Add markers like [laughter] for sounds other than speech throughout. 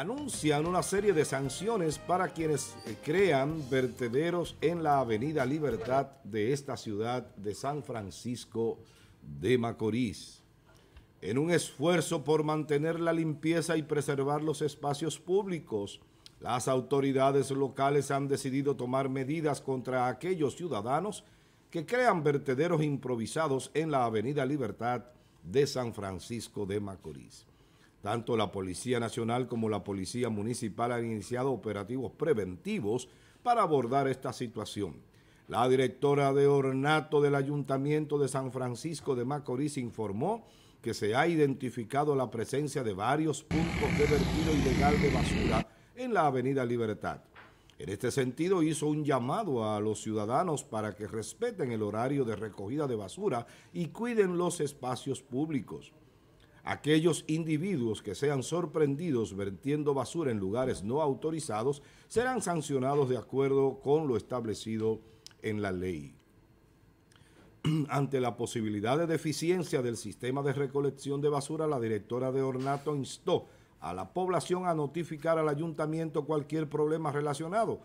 anuncian una serie de sanciones para quienes eh, crean vertederos en la Avenida Libertad de esta ciudad de San Francisco de Macorís. En un esfuerzo por mantener la limpieza y preservar los espacios públicos, las autoridades locales han decidido tomar medidas contra aquellos ciudadanos que crean vertederos improvisados en la Avenida Libertad de San Francisco de Macorís. Tanto la Policía Nacional como la Policía Municipal han iniciado operativos preventivos para abordar esta situación. La directora de ornato del Ayuntamiento de San Francisco de Macorís informó que se ha identificado la presencia de varios puntos de vertido ilegal de basura en la Avenida Libertad. En este sentido, hizo un llamado a los ciudadanos para que respeten el horario de recogida de basura y cuiden los espacios públicos. Aquellos individuos que sean sorprendidos vertiendo basura en lugares no autorizados serán sancionados de acuerdo con lo establecido en la ley. [clears throat] Ante la posibilidad de deficiencia del sistema de recolección de basura, la directora de Ornato instó a la población a notificar al ayuntamiento cualquier problema relacionado.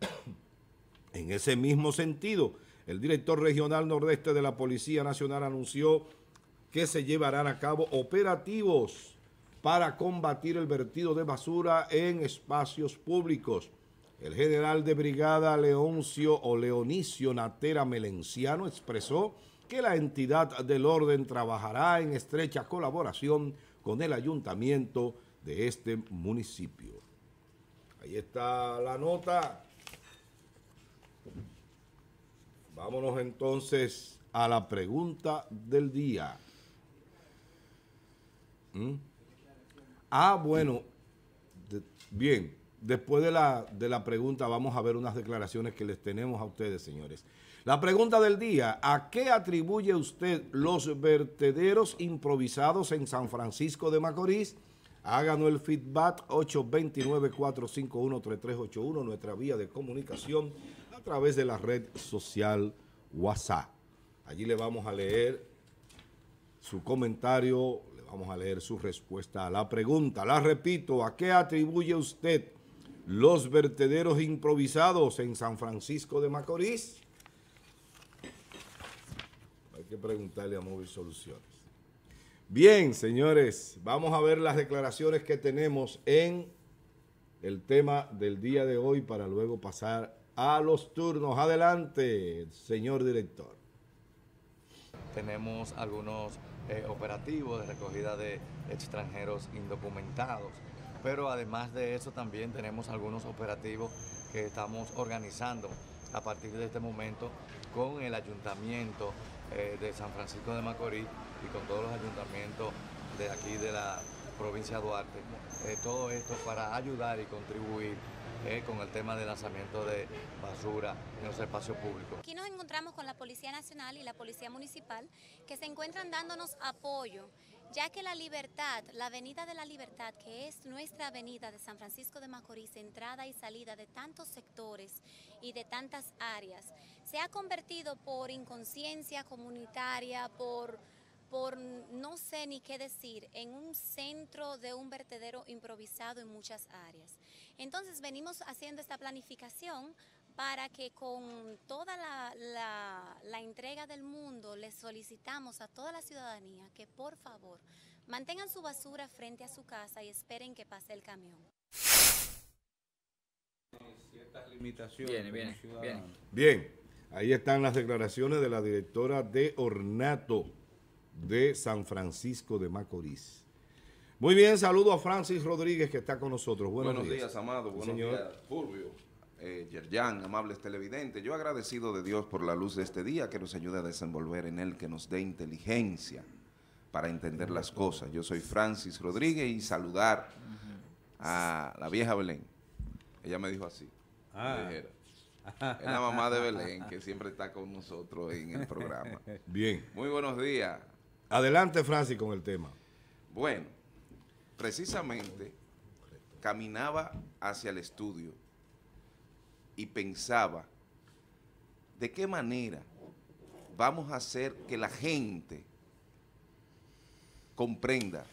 [clears throat] en ese mismo sentido, el director regional nordeste de la Policía Nacional anunció que se llevarán a cabo operativos para combatir el vertido de basura en espacios públicos. El general de brigada Leoncio o Leonicio Natera Melenciano expresó que la entidad del orden trabajará en estrecha colaboración con el ayuntamiento de este municipio. Ahí está la nota. Vámonos entonces a la pregunta del día. Mm. Ah, bueno, bien. Después de la, de la pregunta vamos a ver unas declaraciones que les tenemos a ustedes, señores. La pregunta del día, ¿a qué atribuye usted los vertederos improvisados en San Francisco de Macorís? Háganos el feedback 829-451-3381, nuestra vía de comunicación a través de la red social WhatsApp. Allí le vamos a leer su comentario, Vamos a leer su respuesta a la pregunta. La repito, ¿a qué atribuye usted los vertederos improvisados en San Francisco de Macorís? Hay que preguntarle a Móvil Soluciones. Bien, señores, vamos a ver las declaraciones que tenemos en el tema del día de hoy para luego pasar a los turnos. Adelante, señor director. Tenemos algunos eh, operativo de recogida de extranjeros indocumentados. Pero además de eso también tenemos algunos operativos que estamos organizando a partir de este momento con el ayuntamiento eh, de San Francisco de Macorís y con todos los ayuntamientos de aquí de la provincia de Duarte. Eh, todo esto para ayudar y contribuir eh, con el tema del lanzamiento de basura en los espacios públicos. Aquí nos encontramos con la Policía Nacional y la Policía Municipal que se encuentran dándonos apoyo, ya que la libertad, la Avenida de la Libertad, que es nuestra avenida de San Francisco de Macorís, entrada y salida de tantos sectores y de tantas áreas, se ha convertido por inconsciencia comunitaria, por por no sé ni qué decir, en un centro de un vertedero improvisado en muchas áreas. Entonces venimos haciendo esta planificación para que con toda la, entrega del mundo le solicitamos a toda la ciudadanía que por favor mantengan su basura frente a su casa y esperen que pase el camión. limitaciones Bien, ahí están las declaraciones de la directora de Ornato de San Francisco de Macorís. Muy bien, saludo a Francis Rodríguez que está con nosotros. Buenos, días. Amado. Buenos días, Fulvio. Eh, Yerjan, amables televidentes, yo agradecido de Dios por la luz de este día que nos ayuda a desenvolver en él, que nos dé inteligencia para entender las cosas. Yo soy Francis Rodríguez y saludar a la vieja Belén. Ella me dijo así. Ah. Es la mamá de Belén que siempre está con nosotros en el programa. Bien. Muy buenos días. Adelante, Francis, con el tema. Bueno, precisamente caminaba hacia el estudio y pensaba de qué manera vamos a hacer que la gente comprenda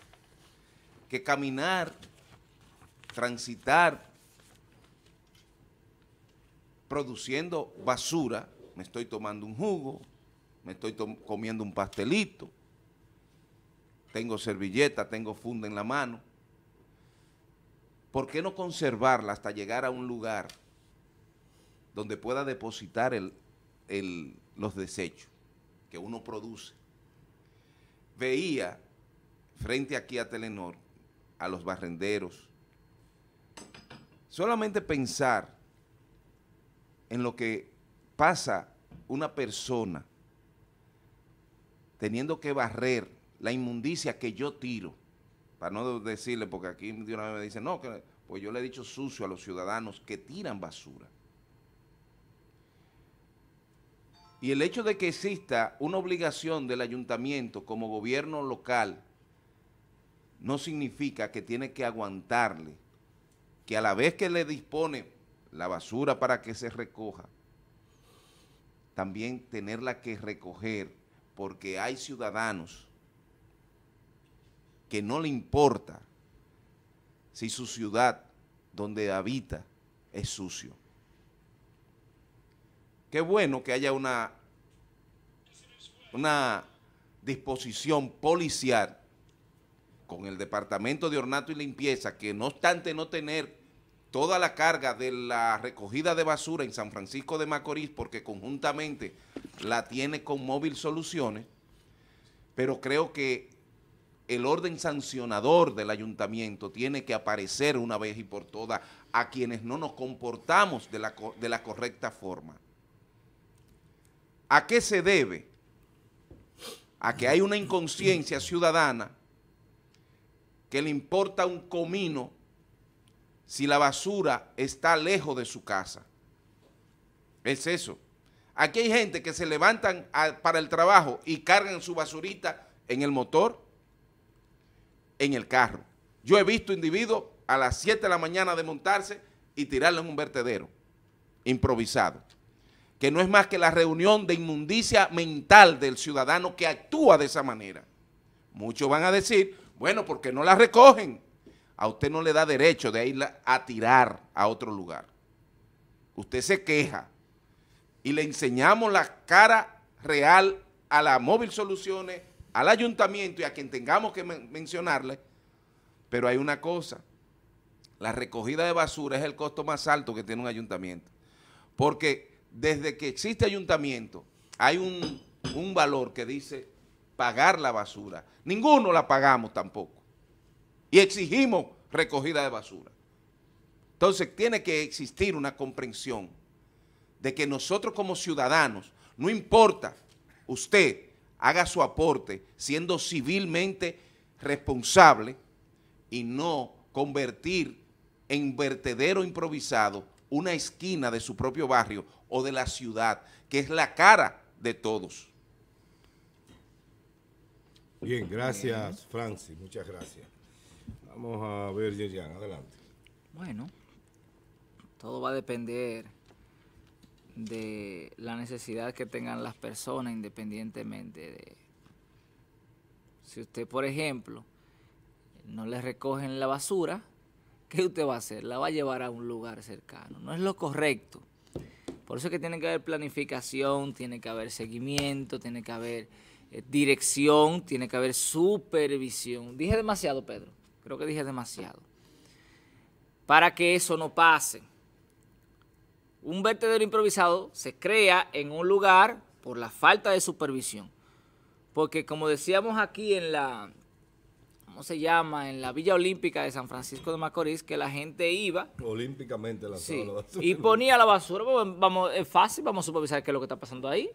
que caminar, transitar, produciendo basura, me estoy tomando un jugo, me estoy comiendo un pastelito, tengo servilleta, tengo funda en la mano. ¿Por qué no conservarla hasta llegar a un lugar donde pueda depositar los desechos que uno produce? Veía frente aquí a Telenor a los barrenderos. Solamente pensar en lo que pasa una persona teniendo que barrer la inmundicia que yo tiro, para no decirle, porque aquí de una vez me dicen, no, que, pues yo le he dicho sucio a los ciudadanos que tiran basura. Y el hecho de que exista una obligación del ayuntamiento como gobierno local no significa que tiene que aguantarle, que a la vez que le dispone la basura para que se recoja, también tenerla que recoger porque hay ciudadanos que no le importa si su ciudad donde habita es sucio. Qué bueno que haya una, una disposición policial con el Departamento de Ornato y Limpieza, que no obstante no tener toda la carga de la recogida de basura en San Francisco de Macorís, porque conjuntamente la tiene con Móvil Soluciones, pero creo que el orden sancionador del ayuntamiento tiene que aparecer una vez y por todas a quienes no nos comportamos de la, correcta forma. ¿A qué se debe? A que hay una inconsciencia ciudadana que le importa un comino si la basura está lejos de su casa. Es eso. Aquí hay gente que se levantan para el trabajo y cargan su basurita en el motor en el carro. Yo he visto individuos a las 7 de la mañana desmontarse y tirarlo en un vertedero improvisado, que no es más que la reunión de inmundicia mental del ciudadano que actúa de esa manera. Muchos van a decir, bueno, porque no la recogen. A usted no le da derecho de ir a tirar a otro lugar. Usted se queja y le enseñamos la cara real a la Móvil Soluciones, al ayuntamiento y a quien tengamos que mencionarle, pero hay una cosa, la recogida de basura es el costo más alto que tiene un ayuntamiento, porque desde que existe ayuntamiento hay un, un valor que dice pagar la basura, ninguno la pagamos tampoco, y exigimos recogida de basura. Entonces tiene que existir una comprensión de que nosotros como ciudadanos, no importa usted, haga su aporte siendo civilmente responsable y no convertir en vertedero improvisado una esquina de su propio barrio o de la ciudad, que es la cara de todos. Bien, gracias Francis, muchas gracias. Vamos a ver, Yerian, adelante. Bueno, todo va a depender de la necesidad que tengan las personas independientemente de... Si usted, por ejemplo, no le recogen la basura, [laughs] ¿qué usted va a hacer? La va a llevar a un lugar cercano. No es lo correcto. Por eso es que tiene que haber planificación, tiene que haber seguimiento, tiene que haber eh, dirección, tiene que haber supervisión. Dije demasiado, Pedro. Creo que dije demasiado. Para que eso no pase. Un vertedero improvisado se crea en un lugar por la falta de supervisión. Porque como decíamos aquí en la, ¿cómo se llama? En la Villa Olímpica de San Francisco de Macorís, que la gente iba. Olímpicamente la, la basura. Y ponía la basura, pues, vamos, es fácil, vamos a supervisar qué es lo que está pasando ahí.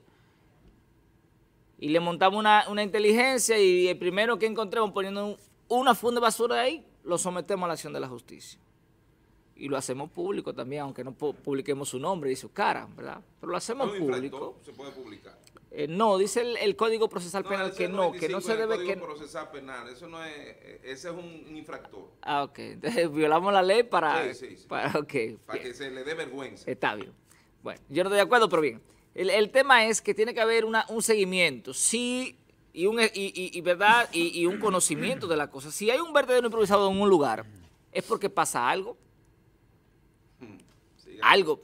Y le montamos una, inteligencia y el primero que encontremos poniendo una funda de basura ahí, lo sometemos a la acción de la justicia y lo hacemos público también, aunque no publiquemos su nombre y su cara, ¿verdad? Pero lo hacemos público. se puede publicar? Eh, no, dice el, Código Procesal Penal que no, que no se debe... El Código Procesal Penal, es, e-, ese es un infractor. Ah, ok, entonces [laughs] violamos la ley para... Para, que se le dé vergüenza. Está bien. Bueno, yo no estoy de acuerdo, pero bien. El, tema es que tiene que haber un seguimiento. Sí, y, un, verdad, y, un conocimiento de la cosa. Si hay un vertedero improvisado en un lugar, es porque pasa algo algo.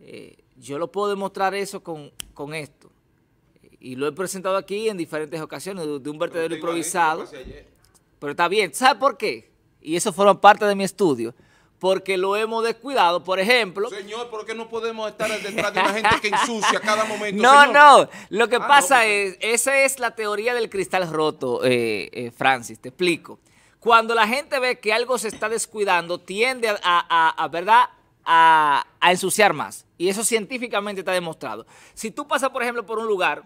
Eh, yo lo puedo demostrar eso con, esto. Y lo he presentado aquí en diferentes ocasiones, de, un vertedero improvisado. Pero está bien, ¿sabe por qué? Y eso forma parte de mi estudio porque lo hemos descuidado, por ejemplo. Señor, ¿por qué no podemos estar detrás de una gente que ensucia cada momento? No, no, lo que ah, pasa es, esa es la teoría del cristal roto, eh, eh, Francis, te explico. Cuando la gente ve que algo se está descuidando, tiende a ¿verdad?, a, ensuciar más. Y eso científicamente está demostrado. Si tú pasas, por ejemplo, por un lugar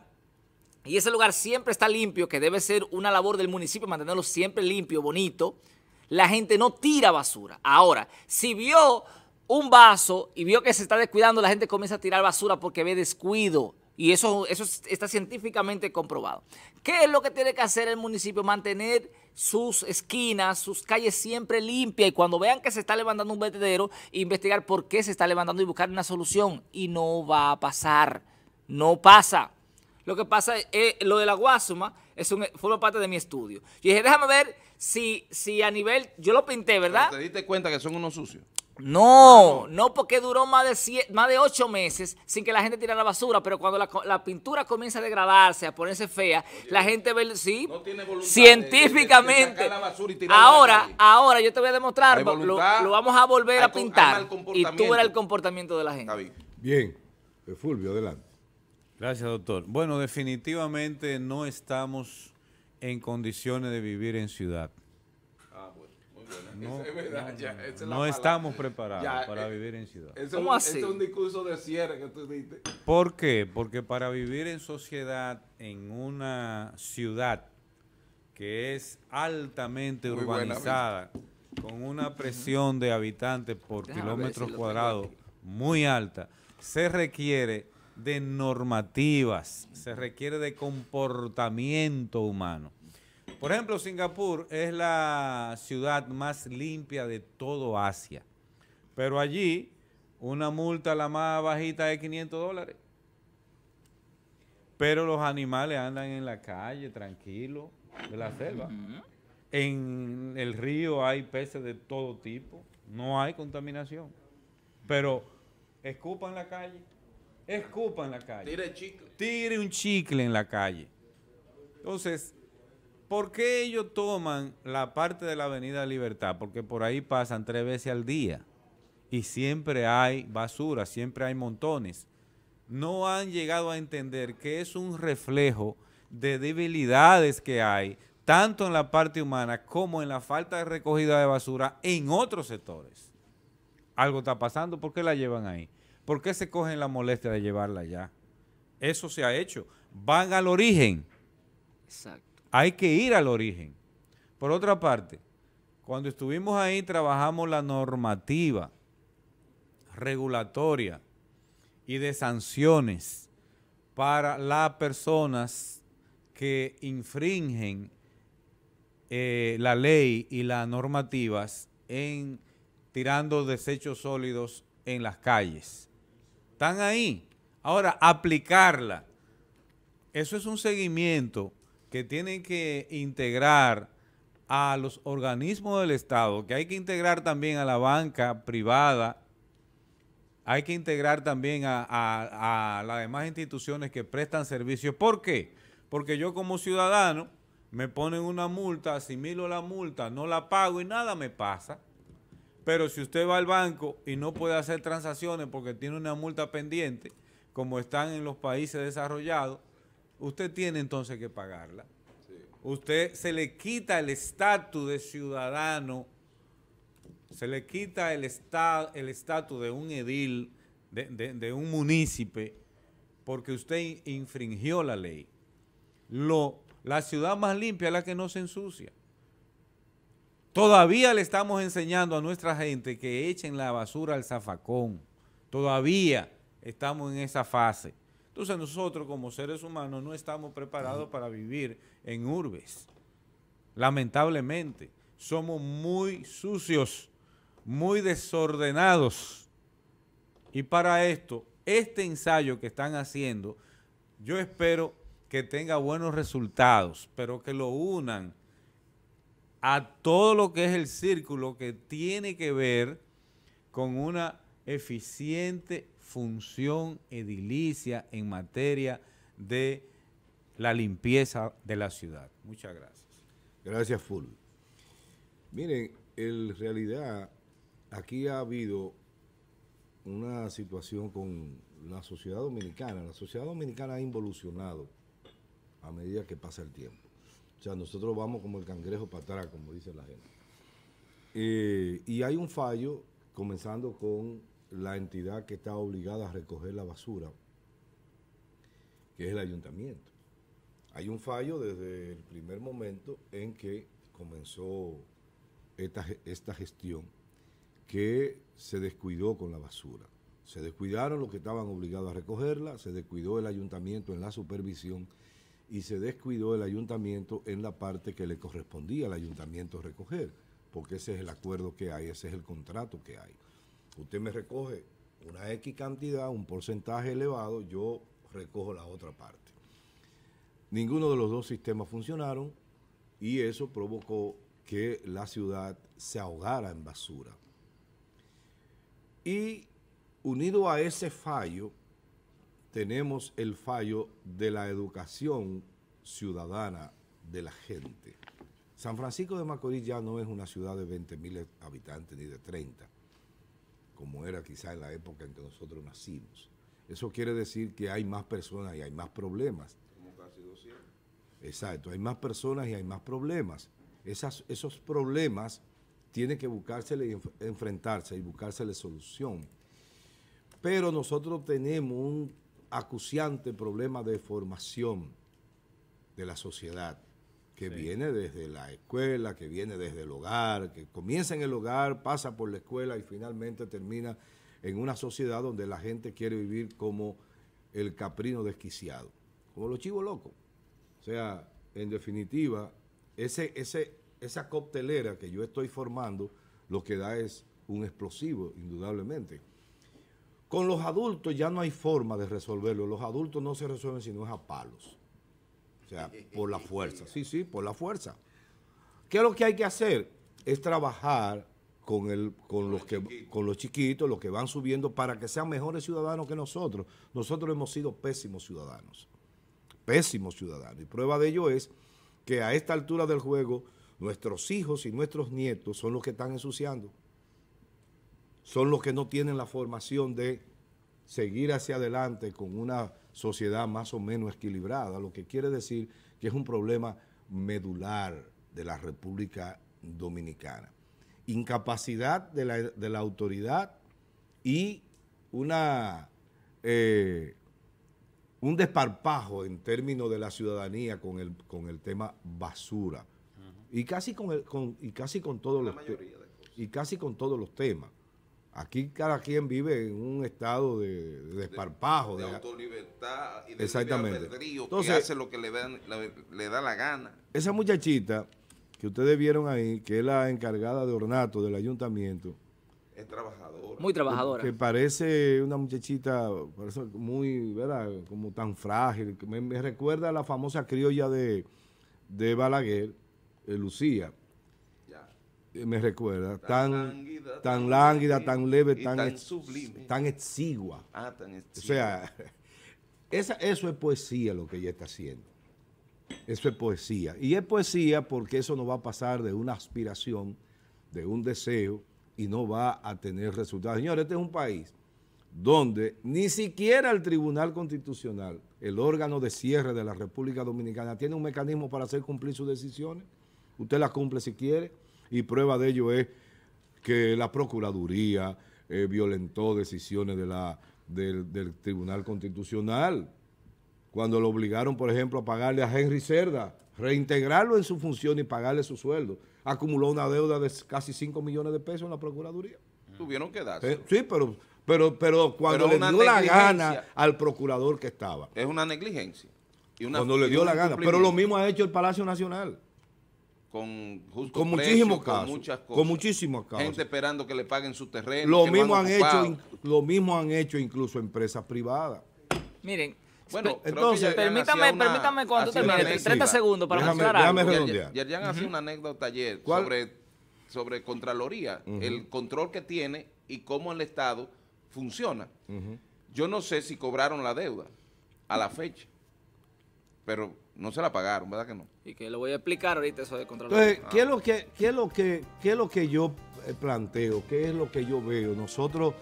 y ese lugar siempre está limpio, que debe ser una labor del municipio mantenerlo siempre limpio, bonito, la gente no tira basura. Ahora, si vio un vaso y vio que se está descuidando, la gente comienza a tirar basura porque ve descuido. Y eso, eso está científicamente comprobado. ¿Qué es lo que tiene que hacer el municipio? Mantener sus esquinas, sus calles siempre limpias y cuando vean que se está levantando un vertedero, investigar por qué se está levantando y buscar una solución. Y no va a pasar, no pasa. Lo que pasa es eh, lo de la Guasuma es forma parte de mi estudio. Y dije, déjame ver si, si a nivel, yo lo pinté, ¿verdad? te diste cuenta que son unos sucios. No, no porque duró más de, siete, más de ocho meses sin que la gente tirara la basura, pero cuando la, pintura comienza a degradarse, a ponerse fea, la gente ve, sí, científicamente. ahora, ahora yo te voy a demostrar, lo, vamos a volver a pintar y tú verás el comportamiento de la gente. Bien, eh, Fulvio, adelante. Gracias, doctor. Bueno, definitivamente no estamos en condiciones de vivir en ciudad. No, estamos preparados eh, para vivir en ciudad. así? un discurso de cierre ¿Por qué? Porque para vivir en sociedad, en una ciudad que es altamente urbanizada, con una presión de habitantes por kilómetros cuadrados muy alta, se requiere de normativas, se requiere de comportamiento humano. Por ejemplo, Singapur es la ciudad más limpia de todo Asia. Pero allí una multa la más bajita de 500 dólares. Pero los animales andan en la calle tranquilos de la selva. En el río hay peces de todo tipo. No hay contaminación. Pero escupan la calle. Escupan la calle. Tire chicle. Tire un chicle en la calle. Entonces, ¿Por qué ellos toman la parte de la Avenida Libertad? Porque por ahí pasan tres veces al día y siempre hay basura, siempre hay montones. No han llegado a entender que es un reflejo de debilidades que hay, tanto en la parte humana como en la falta de recogida de basura en otros sectores. Algo está pasando, ¿por qué la llevan ahí? ¿Por qué se cogen la molestia de llevarla allá? Eso se ha hecho. Van al origen. Exacto hay que ir al origen. Por otra parte, cuando estuvimos ahí trabajamos la normativa regulatoria y de sanciones para las personas que infringen eh, la ley y las normativas en tirando desechos sólidos en las calles. Están ahí. Ahora, aplicarla. Eso es un seguimiento que tienen que integrar a los organismos del Estado, que hay que integrar también a la banca privada, hay que integrar también a, las demás instituciones que prestan servicios. ¿Por qué? Porque yo como ciudadano me ponen una multa, asimilo la multa, no la pago y nada me pasa. Pero si usted va al banco y no puede hacer transacciones porque tiene una multa pendiente, como están en los países desarrollados, usted tiene entonces que pagarla. Usted se le quita el estatus de ciudadano, se le quita el estatus de un edil, de, un munícipe, porque usted infringió la ley. Lo, la ciudad más limpia es la que no se ensucia. Todavía le estamos enseñando a nuestra gente que echen la basura al zafacón. Todavía estamos en esa fase. Entonces nosotros como seres humanos no estamos preparados para vivir en urbes. Lamentablemente, somos muy sucios, muy desordenados. Y para esto, este ensayo que están haciendo, yo espero que tenga buenos resultados, pero que lo unan a todo lo que es el círculo que tiene que ver con una eficiente función edilicia en materia de la limpieza de la ciudad. Muchas gracias. Gracias, Ful Miren, en realidad aquí ha habido una situación con la sociedad dominicana. La sociedad dominicana ha involucionado a medida que pasa el tiempo. O sea, nosotros vamos como el cangrejo para atrás, como dice la gente. Eh, y hay un fallo, comenzando con la entidad que está obligada a recoger la basura, que es el ayuntamiento. Hay un fallo desde el primer momento en que comenzó esta, gestión que se descuidó con la basura. Se descuidaron los que estaban obligados a recogerla, se descuidó el ayuntamiento en la supervisión y se descuidó el ayuntamiento en la parte que le correspondía al ayuntamiento recoger, porque ese es el acuerdo que hay, ese es el contrato que hay usted me recoge una X cantidad, un porcentaje elevado, yo recojo la otra parte. Ninguno de los dos sistemas funcionaron y eso provocó que la ciudad se ahogara en basura. Y unido a ese fallo, tenemos el fallo de la educación ciudadana de la gente. San Francisco de Macorís ya no es una ciudad de 20.000 habitantes ni de 30 como era quizá en la época en que nosotros nacimos. Eso quiere decir que hay más personas y hay más problemas. Como casi 200. Exacto, hay más personas y hay más problemas. esos problemas tienen que buscarse y enfrentarse y buscársele solución. Pero nosotros tenemos un acuciante problema de formación de la sociedad que viene desde la escuela, que viene desde el hogar, que comienza en el hogar, pasa por la escuela y finalmente termina en una sociedad donde la gente quiere vivir como el caprino desquiciado, como los chivos locos. O sea, en definitiva, ese, ese, esa coctelera que yo estoy formando lo que da es un explosivo, indudablemente. Con los adultos ya no hay forma de resolverlo. Los adultos no se resuelven si no es a palos sea, por la fuerza. Sí, sí, por la fuerza. ¿Qué es lo que hay que hacer? Es trabajar con, con, los que, con los chiquitos, los que van subiendo, para que sean mejores ciudadanos que nosotros. Nosotros hemos sido pésimos ciudadanos. Pésimos ciudadanos. Y prueba de ello es que a esta altura del juego, nuestros hijos y nuestros nietos son los que están ensuciando. Son los que no tienen la formación de seguir hacia adelante con una sociedad más o menos equilibrada, lo que quiere decir que es un problema medular de la República Dominicana. Incapacidad de la, autoridad y una, eh, un desparpajo en términos de la ciudadanía con el, con el tema basura. y, casi con el, con, y casi con todos y casi con todos los temas. Aquí cada quien vive en un estado de, esparpajo. desparpajo. De, autolibertad y de Exactamente. Entonces, hace lo que le, le da la gana. Esa muchachita que ustedes vieron ahí, que es la encargada de ornato del ayuntamiento. Es trabajadora. Muy trabajadora. Que, parece una muchachita muy, ¿verdad? Como tan frágil. Me, recuerda a la famosa criolla de, de Balaguer, eh, Lucía eh, me recuerda, tan, tan, lánguida, tan, leve, tan tan, exigua. Ah, tan exigua. O sea, [laughs] esa, eso es poesía lo que ella está haciendo. Eso es poesía. Y es poesía porque eso no va a pasar de una aspiración, de un deseo, y no va a tener resultados. Señores, este es un país donde ni siquiera el Tribunal Constitucional, el órgano de cierre de la República Dominicana, tiene un mecanismo para hacer cumplir sus decisiones. Usted las cumple si quiere y prueba de ello es que la Procuraduría eh, violentó decisiones del, Tribunal Constitucional cuando lo obligaron, por ejemplo, a pagarle a Henry Cerda, reintegrarlo en su función y pagarle su sueldo. Acumuló una deuda de casi 5 millones de pesos en la Procuraduría. Tuvieron que darse. Eh, sí, pero, pero, pero cuando le dio la gana al procurador que estaba. Es una negligencia. cuando le dio la gana. Pero lo mismo ha hecho el Palacio Nacional con, justo muchísimos casos, con muchísimos casos. Gente esperando que le paguen su terreno. Lo mismo han hecho, lo mismo han hecho incluso empresas privadas. Miren, bueno, permítame, permítame cuando termine, 30 segundos para déjame, mostrar déjame algo. Redondear. Yerjan hace una anécdota ayer sobre sobre Contraloría, el control que tiene y cómo el Estado funciona. Yo no sé si cobraron la deuda a la fecha, pero no se la pagaron, ¿verdad que no? Y que lo voy a explicar ahorita eso de control. Entonces, ah. ¿qué, es lo que, qué es lo que, lo que yo eh, planteo? ¿Qué es lo que yo veo? Nosotros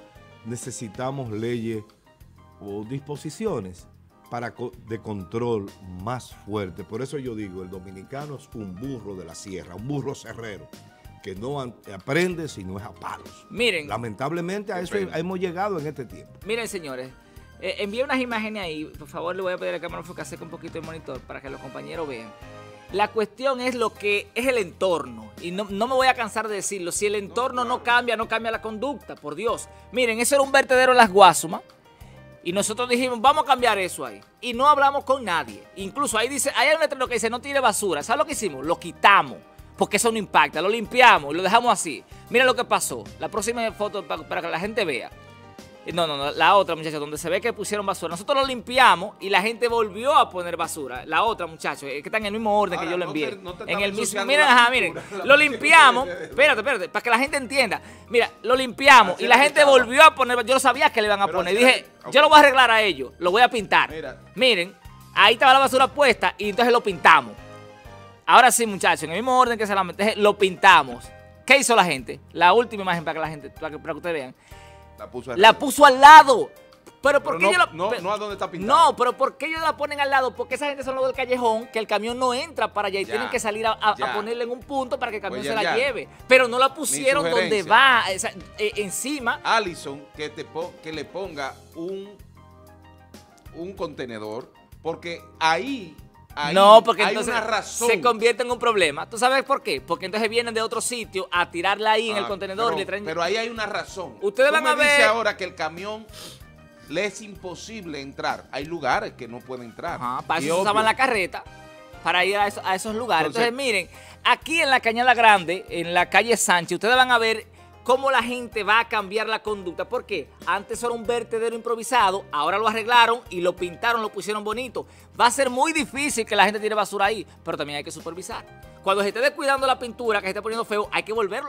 necesitamos leyes o disposiciones para de control más fuerte. Por eso yo digo, el dominicano es un burro de la sierra, un burro cerrero que no aprende si no es a palos. Miren. Lamentablemente a eso hemos llegado en este tiempo. Miren, señores, eh, Envíe unas imágenes ahí, por favor le voy a pedir a la cámara se con un poquito el monitor para que los compañeros vean. La cuestión es lo que es el entorno. Y no, me voy a cansar de decirlo. Si el entorno no cambia, no cambia la conducta, por Dios. Miren, eso era un vertedero en las Guasumas. Y nosotros dijimos, vamos a cambiar eso ahí. Y no hablamos con nadie. Incluso ahí dice, ahí hay un letrero que dice, no tire basura. ¿Sabes lo que hicimos? Lo quitamos. Porque eso no impacta. Lo limpiamos y lo dejamos así. Mira lo que pasó. La próxima foto para que la gente vea. Eh, no, no, no, la otra, muchachos, donde se ve que pusieron basura. Nosotros lo limpiamos y la gente volvió a poner basura. La otra, muchachos, eh, que está en el mismo orden que yo lo envié. en el mismo. Miren, ajá, miren. [laughs] Lo limpiamos. Espérate, espérate, para que la gente entienda. Mira, lo limpiamos y la gente volvió a poner. Yo sabía que le iban a poner. Dije, yo lo voy a arreglar a ellos, lo voy a pintar. Miren, ahí estaba la basura puesta y entonces lo pintamos. Ahora sí, muchachos, en el mismo orden que se la metes, lo pintamos. ¿Qué hizo la gente? La última imagen para que la gente, para que ustedes vean. La puso, al lado. Pero ¿por qué no, la, no, a dónde está No, pero ¿por qué ellos la ponen al lado? Porque esa gente son los del callejón, que el camión no entra para allá y tienen que salir a, ponerle en un punto para que el camión se la lleve. Pero no la pusieron donde va, e, encima. Allison, que, te que le ponga un, un contenedor, porque ahí no, porque entonces se convierte en un problema. ¿Tú sabes por qué? Porque entonces vienen de otro sitio a tirarla ahí en el ah, contenedor pero, y le traen. Pero ahí hay una razón. Ustedes van a ver. ahora que el camión le es imposible entrar. Hay lugares que no pueden entrar. Ajá, para eso usaban la carreta para ir a, esos lugares. entonces, miren, aquí en la Cañada Grande, en la calle Sánchez, ustedes van a ver cómo la gente va a cambiar la conducta. Porque antes era un vertedero improvisado, ahora lo arreglaron y lo pintaron, lo pusieron bonito. Va a ser muy difícil que la gente tire basura ahí, pero también hay que supervisar. Cuando se esté descuidando la pintura, que se esté poniendo feo, hay que volverlo a...